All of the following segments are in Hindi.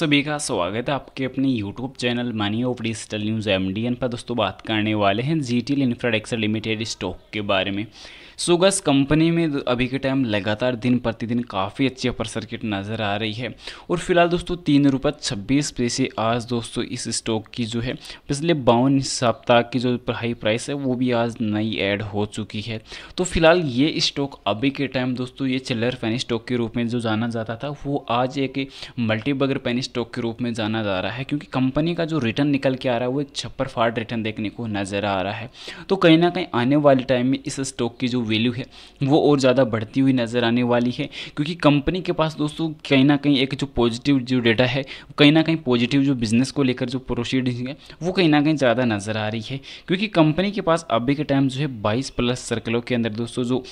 सभी का स्वागत है आपके अपने YouTube channel money of digital news M पर दोस्तों बात करने वाले हैं G T Infrastructure Limited stock के बारे में गस कंपनी में अभी के टाइम लगातार दिन प्रतिदिन काफ़ी अच्छी अपर सर्किट नज़र आ रही है और फिलहाल दोस्तों तीन रुपये छब्बीस पैसे आज दोस्तों इस स्टॉक की जो है पिछले बावन सप्ताह की जो हाई प्राइस है वो भी आज नई ऐड हो चुकी है तो फिलहाल ये स्टॉक अभी के टाइम दोस्तों ये चिल्लर पेन स्टॉक के रूप में जो जाना जाता था वो आज एक मल्टीबगर पेन स्टॉक के रूप में जाना जा रहा है क्योंकि कंपनी का जो रिटर्न निकल के आ रहा है वो एक छप्पर फाट रिटर्न देखने को नज़र आ रहा है तो कहीं ना कहीं आने वाले टाइम में इस स्टॉक की जो वैल्यू है वो और ज़्यादा बढ़ती हुई नज़र आने वाली है क्योंकि कंपनी के पास दोस्तों कहीं ना कहीं एक जो पॉजिटिव जो डेटा है कहीं ना कहीं पॉजिटिव जो बिज़नेस को लेकर जो प्रोसीडिंग है वो कहीं ना कहीं ज़्यादा नज़र आ रही है क्योंकि कंपनी के पास अभी के टाइम जो है बाईस प्लस सर्कलों के अंदर दोस्तों जो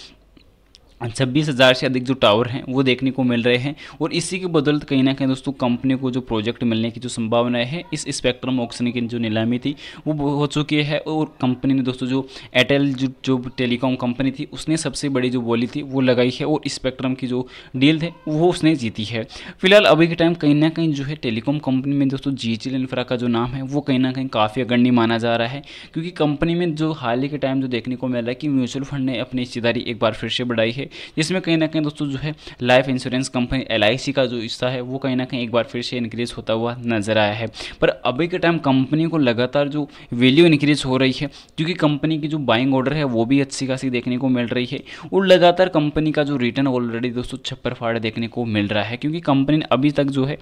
छब्बीस हज़ार से अधिक जो टावर हैं वो देखने को मिल रहे हैं और इसी के बदलत कहीं ना कहीं दोस्तों कंपनी को जो प्रोजेक्ट मिलने की जो संभावनाएं हैं इस स्पेक्ट्रम ऑक्शन की जो नीलामी थी वो हो चुकी है और कंपनी ने दोस्तों जो एयरटेल जो जो टेलीकॉम कंपनी थी उसने सबसे बड़ी जो बोली थी वो लगाई है और स्पेक्ट्रम की जो डील थे वो उसने जीती है फिलहाल अभी के टाइम कहीं ना कहीं जो है टेलीकॉम कंपनी में दोस्तों जी एच इंफ्रा का जो नाम है वो कहीं ना कहीं काफ़ी अग्रणी माना जा रहा है क्योंकि कंपनी में जो हाल ही के टाइम जो देखने को मिल रहा है कि म्यूचुअल फंड ने अपनी हिस्सेदारी एक बार फिर से बढ़ाई है जिसमें कहीं ना कहीं दोस्तों जो है लाइफ इंश्योरेंस कंपनी एल का जो हिस्सा है वो कहीं ना कहीं एक बार फिर से इंक्रीज होता हुआ नजर आया है पर अभी के टाइम कंपनी को लगातार जो वैल्यू इंक्रीज हो रही है क्योंकि कंपनी की जो बाइंग ऑर्डर है वो भी अच्छी खासी देखने को मिल रही है और लगातार कंपनी का जो रिटर्न ऑलरेडी दोस्तों छप्पर फाड़ देखने को मिल रहा है क्योंकि कंपनी ने अभी तक जो है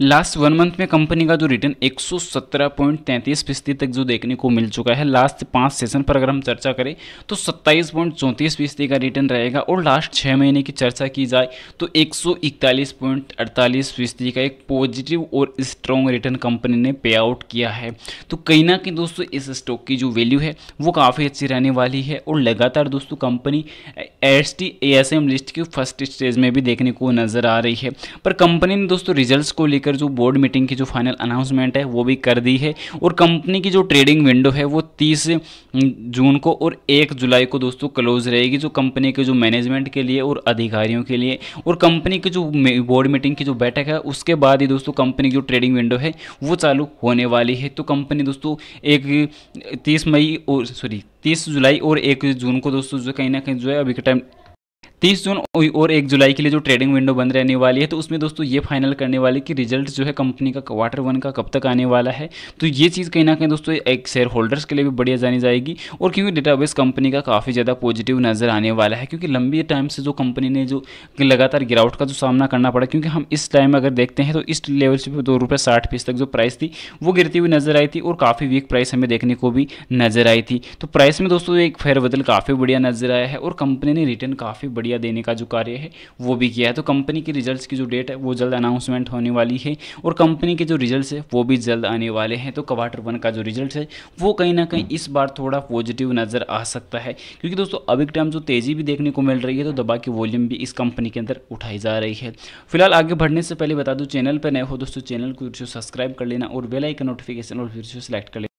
लास्ट वन मंथ में कंपनी का जो रिटर्न 117.33 फीसदी तक जो देखने को मिल चुका है लास्ट पाँच सेशन पर अगर हम चर्चा करें तो 27.34 फीसदी का रिटर्न रहेगा और लास्ट छः महीने की चर्चा की जाए तो 141.48 फीसदी का एक पॉजिटिव और स्ट्रॉन्ग रिटर्न कंपनी ने पे आउट किया है तो कहीं ना कहीं दोस्तों इस स्टॉक की जो वैल्यू है वो काफ़ी अच्छी रहने वाली है और लगातार दोस्तों कंपनी एस टी लिस्ट की फर्स्ट स्टेज में भी देखने को नज़र आ रही है पर कंपनी ने दोस्तों रिजल्ट को लेकर लेकर जो बोर्ड मीटिंग की जो फाइनल अनाउंसमेंट है वो भी कर दी है और कंपनी की जो ट्रेडिंग विंडो है वो तीस जून को और एक जुलाई को दोस्तों क्लोज रहेगी जो कंपनी के जो मैनेजमेंट के लिए और अधिकारियों के लिए और कंपनी की जो बोर्ड मीटिंग की जो बैठक है उसके बाद ही दोस्तों कंपनी की जो ट्रेडिंग विंडो है वो चालू होने वाली है तो कंपनी दोस्तों एक तीस मई और सॉरी तीस जुलाई और एक जून को दोस्तों जो कहीं ना कहीं जो है अभी के टाइम तीस जून और एक जुलाई के लिए जो ट्रेडिंग विंडो बंद रहने वाली है तो उसमें दोस्तों ये फाइनल करने वाले कि रिजल्ट जो है कंपनी का क्वार्टर वन का कब तक आने वाला है तो ये चीज़ कहीं ना कहीं दोस्तों एक शेयर होल्डर्स के लिए भी बढ़िया जानी जाएगी और क्योंकि डेटाबेस कंपनी का काफ़ी ज़्यादा पॉजिटिव नज़र आने वाला है क्योंकि लंबी टाइम से जो कंपनी ने जो लगातार गिरावट का जो सामना करना पड़ा क्योंकि हम इस टाइम अगर देखते हैं तो इस लेवल से दो रुपये साठ फीस तक जो प्राइस थी वो गिरती हुई नज़र आई थी और काफ़ी वीक प्राइस हमें देखने को भी नज़र आई थी तो प्राइस में दोस्तों एक फेरबदल काफ़ी बढ़िया नज़र आया है और कंपनी ने रिटर्न काफ़ी बढ़िया बढ़िया देने का जो कार्य है वो भी किया है तो कंपनी के रिजल्ट्स की जो डेट है वो जल्द अनाउंसमेंट होने वाली है और कंपनी के जो रिजल्ट्स है वो भी जल्द आने वाले हैं तो क्वार्टर वन का जो रिजल्ट है वो कहीं ना कहीं इस बार थोड़ा पॉजिटिव नज़र आ सकता है क्योंकि दोस्तों अभी टाइम जो तेज़ी भी देखने को मिल रही है तो दबा की वॉल्यूम भी इस कंपनी के अंदर उठाई जा रही है फिलहाल आगे बढ़ने से पहले बता दूँ चैनल पर नए हो दोस्तों चैनल को सब्सक्राइब कर लेना और बेलाइकन नोटिफिकेशन और फिर से सेलेक्ट कर लेना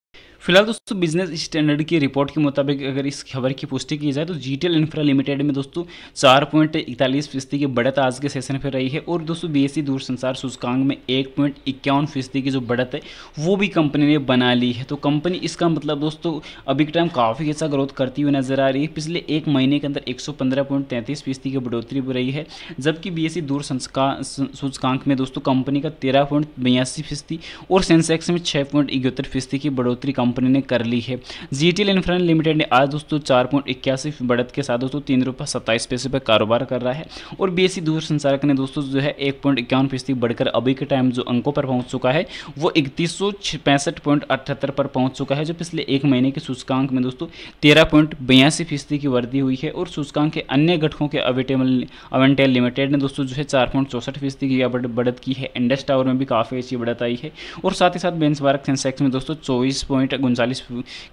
फिलहाल दोस्तों बिजनेस स्टैंडर्ड की रिपोर्ट के मुताबिक अगर इस खबर की पुष्टि की जाए तो जीटेल इंफ्रा लिमिटेड में दोस्तों चार पॉइंट इकतालीस फीसदी की बढ़त आज के सेशन पर रही है और दोस्तों बी एस e दूरसंचार सूचकांक में एक पॉइंट इक्यावन फीसदी की जो बढ़त है वो भी कंपनी ने बना ली है तो कंपनी इसका मतलब दोस्तों अभी के टाइम काफ़ी अच्छा ग्रोथ करती हुई नजर आ रही है पिछले एक महीने के अंदर एक सौ पंद्रह पॉइंट तैंतीस फीसदी की बढ़ोतरी भी रही है जबकि बी एस दूर सूचकांक में दोस्तों कंपनी का तेरह पॉइंट बयासी फीसदी और सेंसेक्स में छः पॉइंट इकहत्तर फीसदी की बढ़ोतरी कंपनी ने कर ली है जी टी लिमिटेड ने आज दोस्तों चार पॉइंट इक्यासी बढ़त के साथ दोस्तों तीन रुपये सत्ताईस पैसे पर कारोबार कर रहा है और बी एस e दूर संचालक ने दोस्तों जो है एक पॉइंट इक्यावन फीसदी बढ़कर अभी के टाइम जो अंकों पर पहुंच चुका है वो इकतीस सौ पैंसठ पॉइंट अठहत्तर पर पहुंच चुका है जो पिछले एक महीने के सूचकांक में दोस्तों तेरह पॉइंट बयासी फीसदी की वृद्धि हुई है और सूचकांक के अन्य घटकों के अवेटेबल अवेंटेल लिमिटेड ने दोस्तों जो है चार पॉइंट चौसठ फीसदी की बढ़त की है इंडस टावर में भी काफ़ी अच्छी बढ़त आई है और साथ ही साथ बेंच सेंसेक्स में दोस्तों चौबीस पॉइंट घटकर उनचालीस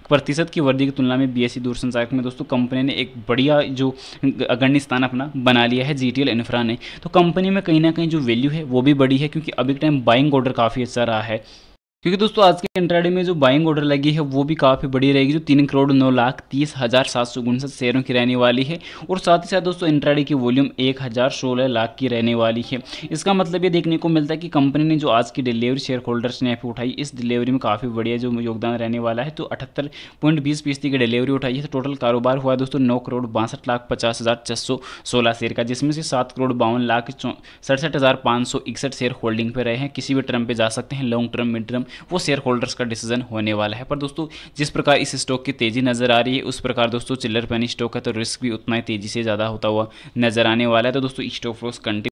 प्रतिशत की वृद्धि की तुलना में बीएसई दूरसंचार में दोस्तों कंपनी ने एक बढ़िया जो अग्रणी स्थान अपना बना लिया है जी इन्फ्रा ने तो कंपनी में कहीं ना कहीं जो वैल्यू है वो भी बड़ी है क्योंकि अभी टाइम बाइंग ऑर्डर काफ़ी अच्छा रहा है क्योंकि दोस्तों आज के इंट्राडे में जो बाइंग ऑर्डर लगी है वो भी काफ़ी बड़ी रहेगी जो तीन करोड़ नौ लाख तीस हज़ार सात सौ उनसठ शेयरों की रहने वाली है और साथ ही साथ दोस्तों इंट्राडे की वॉल्यूम एक हज़ार सोलह लाख की रहने वाली है इसका मतलब ये देखने को मिलता है कि कंपनी ने जो आज की डिलीवरी शेयर होल्डर्स ने यहाँ उठाई इस डिलीवरी में काफ़ी बढ़िया जो योगदान रहने वाला है तो अठहत्तर पॉइंट बीस फीसदी की डिलीवरी उठाई है तो टोटल कारोबार हुआ दोस्तों नौ करोड़ बासठ लाख पचास हज़ार छः सौ सोलह शेयर का जिसमें से सात करोड़ बावन लाख सड़सठ हज़ार पाँच सौ इकसठ शेयर होल्डिंग पर रहे हैं किसी भी टर्म पर जा सकते हैं लॉन्ग टर्म मिड टर्म वो शेयर होल्डर्स का डिसीजन होने वाला है पर दोस्तों जिस प्रकार इस स्टॉक की तेज़ी नज़र आ रही है उस प्रकार दोस्तों चिल्लर पैनी स्टॉक है तो रिस्क भी उतना ही तेज़ी से ज़्यादा होता हुआ नजर आने वाला है तो दोस्तों स्टॉक फ्रोस कंटिन्यू